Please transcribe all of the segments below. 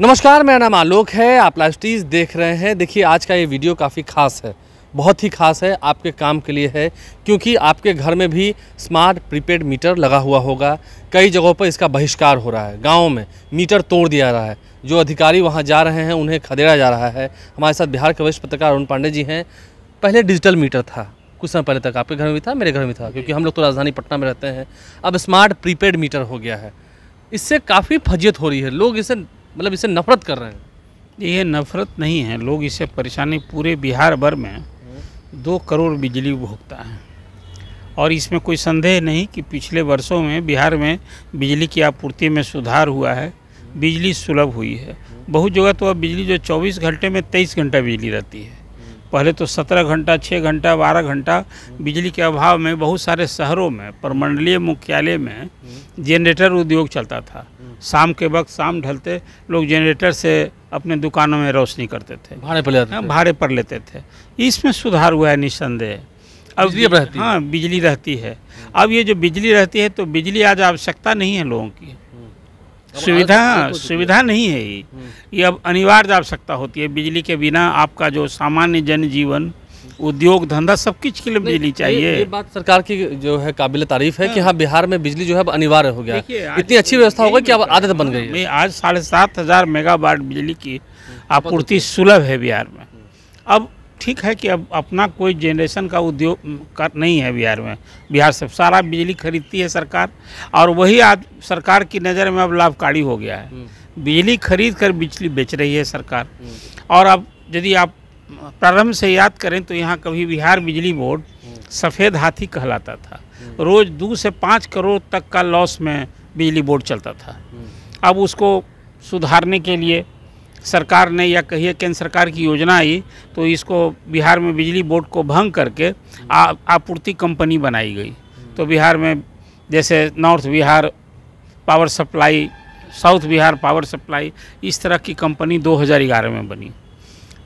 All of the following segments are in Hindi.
नमस्कार मेरा नाम आलोक है आप लास्टीज देख रहे हैं देखिए आज का ये वीडियो काफ़ी खास है बहुत ही खास है आपके काम के लिए है क्योंकि आपके घर में भी स्मार्ट प्रीपेड मीटर लगा हुआ होगा कई जगहों पर इसका बहिष्कार हो रहा है गाँव में मीटर तोड़ दिया रहा है जो अधिकारी वहाँ जा रहे हैं उन्हें खदेड़ा जा रहा है हमारे साथ बिहार के वरिष्ठ पत्रकार अरुण पांडे जी हैं पहले डिजिटल मीटर था कुछ समय पहले तक आपके घर में भी था मेरे घर में था क्योंकि हम लोग तो राजधानी पटना में रहते हैं अब स्मार्ट प्रीपेड मीटर हो गया है इससे काफ़ी फजियत हो रही है लोग इसे मतलब इसे नफरत कर रहे हैं ये नफरत नहीं है लोग इसे परेशानी पूरे बिहार भर में दो करोड़ बिजली भोगता है और इसमें कोई संदेह नहीं कि पिछले वर्षों में बिहार में बिजली की आपूर्ति में सुधार हुआ है बिजली सुलभ हुई है बहुत जगह तो अब बिजली जो 24 घंटे में 23 घंटा बिजली रहती है पहले तो सत्रह घंटा छः घंटा बारह घंटा बिजली के अभाव में बहुत सारे शहरों में प्रमंडलीय मुख्यालय में जनरेटर उद्योग चलता था शाम के वक्त शाम ढलते लोग जनरेटर से अपने दुकानों में रोशनी करते थे भाड़े पर लेते हाँ, भाड़े पर लेते थे इसमें सुधार हुआ है निस्संदेह अब बिजली रहती हाँ बिजली रहती है अब ये जो बिजली रहती है तो बिजली आज आवश्यकता नहीं है लोगों की सुविधा सुविधा नहीं है ये हम्म। अब अनिवार्य आवश्यकता होती है बिजली के बिना आपका जो सामान्य जनजीवन उद्योग धंधा सब कुछ के लिए बिजली चाहिए ये, ये बात सरकार की जो है काबिल तारीफ है कि हाँ, हाँ बिहार में बिजली जो है अनिवार्य हो गया इतनी अच्छी व्यवस्था हो गई कि अब आदत बन गई है आज साढ़े सात हजार मेगावाट बिजली की आपूर्ति सुलभ है बिहार में हम्म। अब ठीक है कि अब अपना कोई जनरेशन का उद्योग कर नहीं है बिहार में बिहार से सारा बिजली खरीदती है सरकार और वही आज सरकार की नज़र में अब लाभकारी हो गया है हम्म। बिजली खरीद कर बिजली बेच रही है सरकार हम्म। और अब यदि आप प्रारंभ से याद करें तो यहाँ कभी बिहार बिजली बोर्ड हम्म। सफ़ेद हाथी कहलाता था रोज़ दो से पाँच करोड़ तक का लॉस में बिजली बोर्ड चलता था अब उसको सुधारने के लिए सरकार ने या कहिए केंद्र सरकार की योजना आई तो इसको बिहार में बिजली बोर्ड को भंग करके आपूर्ति कंपनी बनाई गई तो बिहार में जैसे north Bihar power supply south Bihar power supply इस तरह की कंपनी 2011 में बनी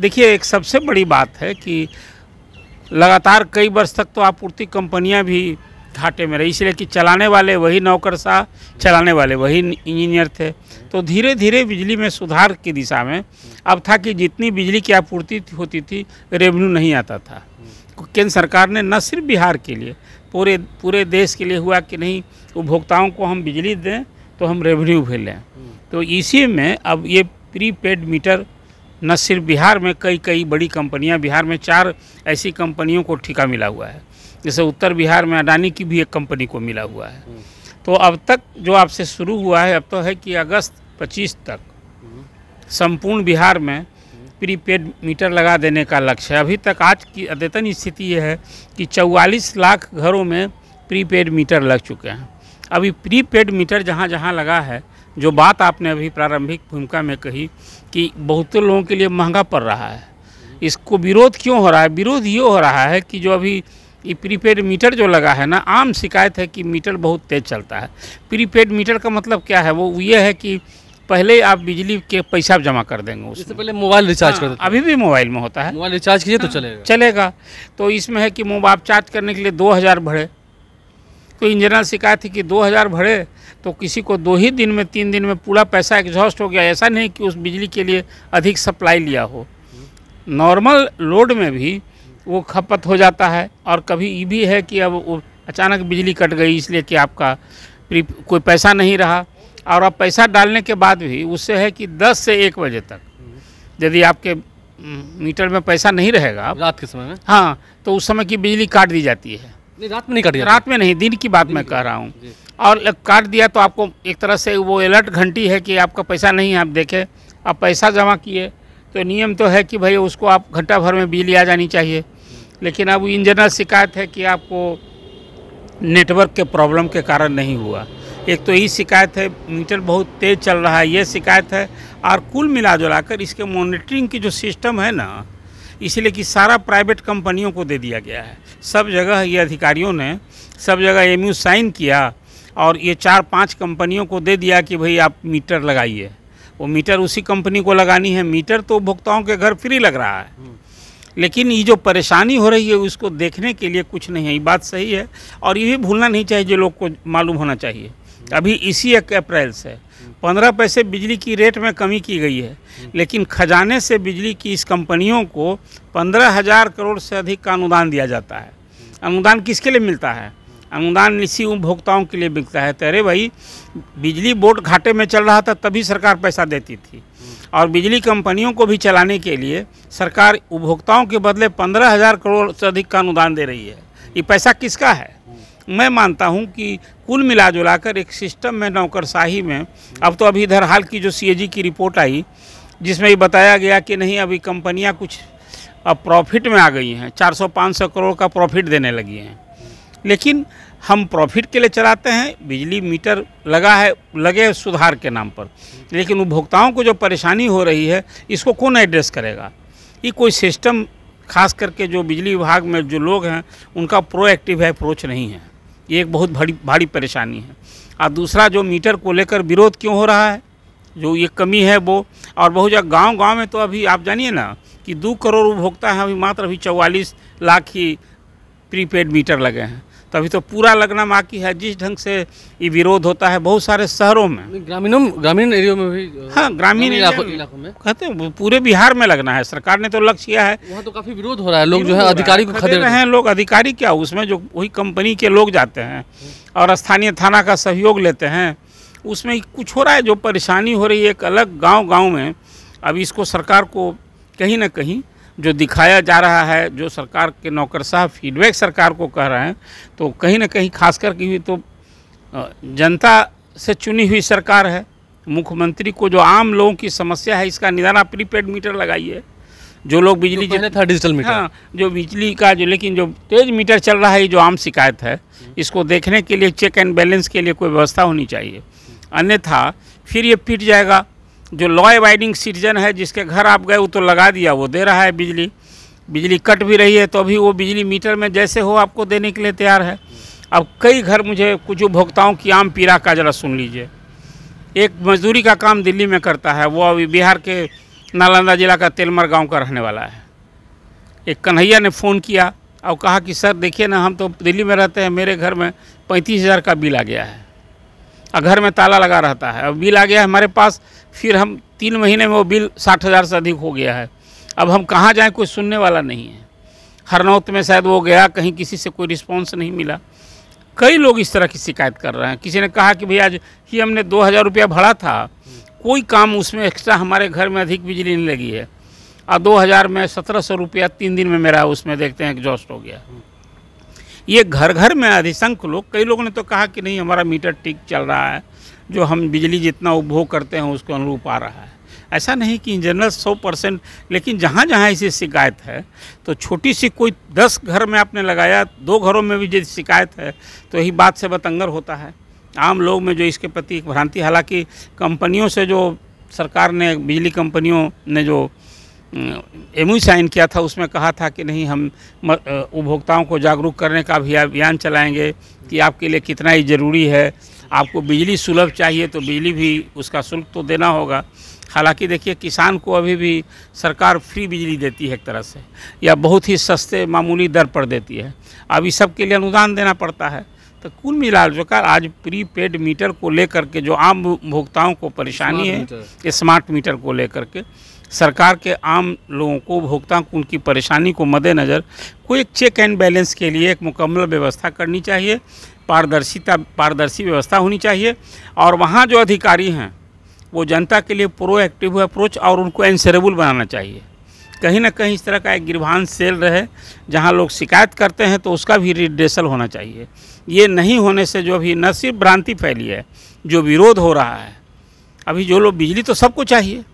देखिए एक सबसे बड़ी बात है कि लगातार कई वर्ष तक तो आपूर्ति कंपनियां भी घाटे में रही इसलिए कि चलाने वाले वही नौकरशाह चलाने वाले वही इंजीनियर थे तो धीरे धीरे बिजली में सुधार की दिशा में अब था कि जितनी बिजली की आपूर्ति होती थी रेवेन्यू नहीं आता था केंद्र सरकार ने न सिर्फ बिहार के लिए पूरे पूरे देश के लिए हुआ कि नहीं उपभोक्ताओं को हम बिजली दें तो हम रेवेन्यू भी लें तो इसी में अब ये प्री पेड मीटर न सिर्फ बिहार में कई कई बड़ी कंपनियां बिहार में चार ऐसी कंपनियों को ठीका मिला हुआ है जैसे उत्तर बिहार में अडानी की भी एक कंपनी को मिला हुआ है हम्म। तो अब तक जो आपसे शुरू हुआ है अब तो है कि अगस्त 25 तक हम्म। संपूर्ण बिहार में हम्म। प्रीपेड मीटर लगा देने का लक्ष्य है अभी तक आज की अद्यतन स्थिति यह है कि 44 लाख घरों में प्रीपेड मीटर लग चुके हैं अभी प्रीपेड मीटर जहाँ जहाँ लगा है जो बात आपने अभी प्रारंभिक भूमिका में कही कि बहुत लोगों के लिए महंगा पड़ रहा है इसको विरोध क्यों हो रहा है विरोध ये हो रहा है कि जो अभी ये प्रीपेड मीटर जो लगा है ना आम शिकायत है कि मीटर बहुत तेज़ चलता है प्रीपेड मीटर का मतलब क्या है वो ये है कि पहले आप बिजली के पैसा आप जमा कर देंगे उससे पहले मोबाइल रिचार्ज हाँ, कर देते अभी भी मोबाइल में होता है मोबाइल रिचार्ज कीजिए तो हाँ, चलेगा चलेगा तो इसमें है कि मोबाइल चार्ज करने के लिए दो हज़ार भरे तो इंजनर शिकायत थी कि दो हज़ार भरे तो किसी को दो ही दिन में तीन दिन में पूरा पैसा एग्जॉस्ट हो गया ऐसा नहीं कि उस बिजली के लिए अधिक सप्लाई लिया हो नॉर्मल लोड में भी वो खपत हो जाता है और कभी ये भी है कि अब अचानक बिजली कट गई इसलिए कि आपका कोई पैसा नहीं रहा और अब पैसा डालने के बाद भी उससे है कि 10 से 1 बजे तक यदि आपके हम्म, मीटर में पैसा नहीं रहेगा रात के समय में हाँ तो उस समय की बिजली काट दी जाती है नहीं रात में नहीं काट रात में नहीं दिन की बात मैं कह रहा हूँ और काट दिया तो आपको एक तरह से वो अलर्ट घंटी है कि आपका पैसा नहीं है आप देखें आप पैसा जमा किए तो नियम तो है कि भाई उसको आप घंटा भर में बिजली आ जानी चाहिए लेकिन अब इंजीनियर शिकायत है कि आपको नेटवर्क के प्रॉब्लम के कारण नहीं हुआ एक तो ये शिकायत है मीटर बहुत तेज़ चल रहा है ये शिकायत है और कुल मिला जुला कर इसके मॉनिटरिंग की जो सिस्टम है ना इसलिए कि सारा प्राइवेट कंपनियों को दे दिया गया है सब जगह ये अधिकारियों ने सब जगह एम साइन किया और ये चार पांच कंपनियों को दे दिया कि भाई आप मीटर लगाइए वो मीटर उसी कंपनी को लगानी है मीटर तो उपभोक्ताओं के घर फ्री लग रहा है हम्म। लेकिन ये जो परेशानी हो रही है उसको देखने के लिए कुछ नहीं है ये बात सही है और ये भी भूलना नहीं चाहिए जो लोग को मालूम होना चाहिए हम्म। अभी इसी एक अप्रैल से हम्म। पंद्रह पैसे बिजली की रेट में कमी की गई है लेकिन खजाने से बिजली की इस कंपनियों को पंद्रह हज़ार करोड़ से अधिक का अनुदान दिया जाता है अनुदान किसके लिए मिलता है अनुदान इसी उपभोक्ताओं के लिए बिकता है तो अरे भाई बिजली बोर्ड घाटे में चल रहा था तभी सरकार पैसा देती थी और बिजली कंपनियों को भी चलाने के लिए सरकार उपभोक्ताओं के बदले पंद्रह हज़ार करोड़ से अधिक का अनुदान दे रही है ये पैसा किसका है मैं मानता हूं कि कुल मिला जुला कर एक सिस्टम में नौकरशाही में अब तो अभी इधर हाल की जो सीएजी की रिपोर्ट आई जिसमें ये बताया गया कि नहीं अभी कंपनियां कुछ अब प्रॉफिट में आ गई हैं 400-500 करोड़ का प्रॉफिट देने लगी हैं लेकिन हम प्रॉफिट के लिए चलाते हैं बिजली मीटर लगा है लगे सुधार के नाम पर लेकिन उपभोक्ताओं को जो परेशानी हो रही है इसको कौन एड्रेस करेगा ये कोई सिस्टम खास करके जो बिजली विभाग में जो लोग हैं उनका प्रोएक्टिव है अप्रोच नहीं है ये एक बहुत भारी भारी परेशानी है और दूसरा जो मीटर को लेकर विरोध क्यों हो रहा है जो ये कमी है वो और बहुत जगह गांव गांव में तो अभी आप जानिए ना कि दो करोड़ उपभोक्ता हैं अभी मात्र अभी चौवालीस लाख ही प्रीपेड मीटर लगे हैं तभी तो पूरा लगना बाकी है जिस ढंग से ये विरोध होता है बहुत सारे शहरों में ग्रामीणों ग्रामीण एरियो में भी हाँ ग्रामीण इलाकों में कहते हैं पूरे बिहार में लगना है सरकार ने तो लक्ष्य किया है वहाँ तो काफ़ी विरोध हो रहा है लोग जो है अधिकारी को खदेड़ रहे हैं लोग अधिकारी क्या उसमें जो वही कंपनी के लोग जाते हैं और स्थानीय थाना का सहयोग लेते हैं उसमें कुछ हो रहा है जो परेशानी हो रही है एक अलग गाँव गाँव में अब इसको सरकार को कहीं ना कहीं जो दिखाया जा रहा है जो सरकार के नौकर साहब फीडबैक सरकार को कह रहे हैं तो कहीं ना कहीं खास करके हुई तो जनता से चुनी हुई सरकार है मुख्यमंत्री को जो आम लोगों की समस्या है इसका निदान आप प्रीपेड मीटर लगाइए जो लोग तो बिजली जितने था डिजिटल मीटर हाँ, जो बिजली का जो लेकिन जो तेज मीटर चल रहा है ये जो आम शिकायत है इसको देखने के लिए चेक एंड बैलेंस के लिए कोई व्यवस्था होनी चाहिए अन्यथा फिर ये पिट जाएगा जो लॉ एबाइडिंग सिटीजन है जिसके घर आप गए वो तो लगा दिया वो दे रहा है बिजली बिजली कट भी रही है तो अभी वो बिजली मीटर में जैसे हो आपको देने के लिए तैयार है अब कई घर मुझे कुछ उपभोक्ताओं की आम पीरा का जरा सुन लीजिए एक मजदूरी का काम दिल्ली में करता है वो अभी बिहार के नालंदा जिला का तेलमर गांव का रहने वाला है एक कन्हैया ने फ़ोन किया और कहा कि सर देखिए ना हम तो दिल्ली में रहते हैं मेरे घर में पैंतीस हज़ार का बिल आ गया है और घर में ताला लगा रहता है अब बिल आ गया हमारे पास फिर हम तीन महीने में वो बिल साठ हज़ार से अधिक हो गया है अब हम कहाँ जाएँ कोई सुनने वाला नहीं है हरनौत में शायद वो गया कहीं किसी से कोई रिस्पॉन्स नहीं मिला कई लोग इस तरह की शिकायत कर रहे हैं किसी ने कहा कि भैया आज ही हमने दो हज़ार रुपया भरा था कोई काम उसमें एक्स्ट्रा हमारे घर में अधिक बिजली नहीं लगी है और दो हज़ार में सत्रह सौ रुपया तीन दिन में मेरा उसमें देखते हैं एग्जॉस्ट हो गया ये घर घर में अधिसंख्य लोग कई लोगों ने तो कहा कि नहीं हमारा मीटर ठीक चल रहा है जो हम बिजली जितना उपभोग करते हैं उसके अनुरूप आ रहा है ऐसा नहीं कि जनरल सौ परसेंट लेकिन जहाँ जहाँ ऐसी शिकायत है तो छोटी सी कोई दस घर में आपने लगाया दो घरों में भी यदि शिकायत है तो यही बात से बतंगर होता है आम लोग में जो इसके प्रति भ्रांति हालांकि कंपनियों से जो सरकार ने बिजली कंपनियों ने जो हम्म। एम साइन किया था उसमें कहा था कि नहीं हम उपभोक्ताओं को जागरूक करने का भी अभियान चलाएंगे कि आपके लिए कितना ही ज़रूरी है आपको बिजली सुलभ चाहिए तो बिजली भी उसका शुल्क तो देना होगा हालांकि देखिए किसान को अभी भी सरकार फ्री बिजली देती है एक तरह से या बहुत ही सस्ते मामूली दर पर देती है अब इस सब के लिए अनुदान देना पड़ता है तो कुल मिला कर आज प्री पेड मीटर को लेकर के जो आम उपभोक्ताओं को परेशानी है स्मार्ट मीटर को लेकर के सरकार के आम लोगों को उपभोक्ताओं को उनकी परेशानी को मद्देनज़र कोई एक चेक एंड बैलेंस के लिए एक मुकम्मल व्यवस्था करनी चाहिए पारदर्शिता पारदर्शी व्यवस्था होनी चाहिए और वहाँ जो अधिकारी हैं वो जनता के लिए प्रो एक्टिव अप्रोच और उनको एंसरेबल बनाना चाहिए कहीं ना कहीं इस तरह का एक गिरभान सेल रहे जहां लोग शिकायत करते हैं तो उसका भी रिड्रेसल होना चाहिए ये नहीं होने से जो अभी न सिर्फ भ्रांति फैली है जो विरोध हो रहा है अभी जो लोग बिजली तो सबको चाहिए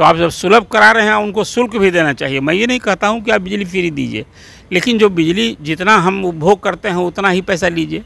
तो आप जब सुलभ करा रहे हैं उनको शुल्क भी देना चाहिए मैं ये नहीं कहता हूँ कि आप बिजली फ्री दीजिए लेकिन जो बिजली जितना हम उपभोग करते हैं उतना ही पैसा लीजिए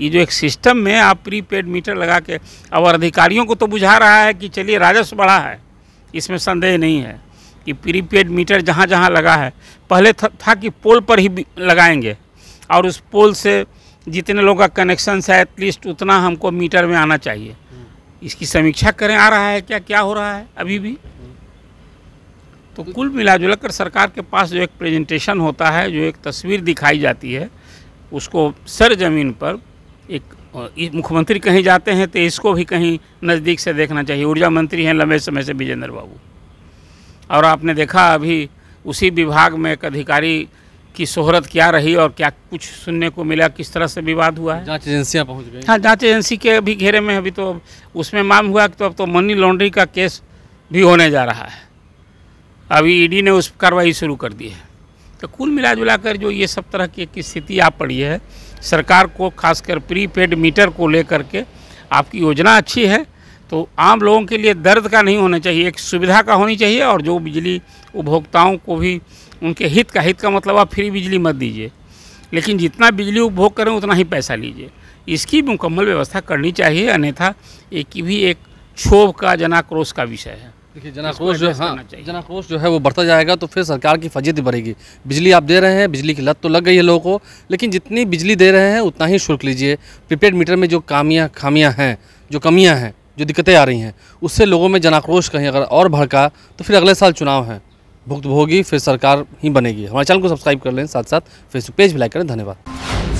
ये जो एक सिस्टम में आप प्री पेड मीटर लगा के और अधिकारियों को तो बुझा रहा है कि चलिए राजस्व बढ़ा है इसमें संदेह नहीं है कि प्री पेड मीटर जहाँ जहाँ लगा है पहले था कि पोल पर ही लगाएंगे और उस पोल से जितने लोगों का कनेक्शन है एटलीस्ट उतना हमको मीटर में आना चाहिए इसकी समीक्षा करें आ रहा है क्या क्या हो रहा है अभी भी तो कुल मिला जुला कर सरकार के पास जो एक प्रेजेंटेशन होता है जो एक तस्वीर दिखाई जाती है उसको सर ज़मीन पर एक मुख्यमंत्री कहीं जाते हैं तो इसको भी कहीं नज़दीक से देखना चाहिए ऊर्जा मंत्री हैं लंबे समय से विजेंद्र बाबू और आपने देखा अभी उसी विभाग में एक अधिकारी की शोहरत क्या रही और क्या कुछ सुनने को मिला किस तरह से विवाद हुआ है जांच एजेंसियां पहुंच गई हाँ जांच एजेंसी के भी घेरे में अभी तो उसमें माम हुआ कि तो अब तो मनी लॉन्ड्रिंग का केस भी होने जा रहा है अभी ईडी e ने उस कार्रवाई शुरू कर दी है तो कुल मिला जुला कर जो ये सब तरह की एक स्थिति आप पड़ी है सरकार को खासकर प्रीपेड मीटर को लेकर के आपकी योजना अच्छी है तो आम लोगों के लिए दर्द का नहीं होना चाहिए एक सुविधा का होनी चाहिए और जो बिजली उपभोक्ताओं को भी उनके हित का हित का मतलब आप फ्री बिजली मत दीजिए लेकिन जितना बिजली उपभोग करें उतना ही पैसा लीजिए इसकी मुकम्मल व्यवस्था करनी चाहिए अन्यथा एक भी एक क्षोभ का जनाक्रोश का विषय है देखिए जनाक्रोश जो हाँ जनाक्रोश जो है वो बढ़ता जाएगा तो फिर सरकार की फजीत बढ़ेगी बिजली आप दे रहे हैं बिजली की लत तो लग गई है लोगों को लेकिन जितनी बिजली दे रहे हैं उतना ही शुल्क लीजिए प्रीपेड मीटर में जो कामियाँ खामियाँ हैं जो कमियाँ हैं जो दिक्कतें आ रही हैं उससे लोगों में जनाक्रोश कहीं अगर और भड़का तो फिर अगले साल चुनाव है होगी फिर सरकार ही बनेगी हमारे चैनल को सब्सक्राइब कर लें साथ साथ फेसबुक पेज भी लाइक करें धन्यवाद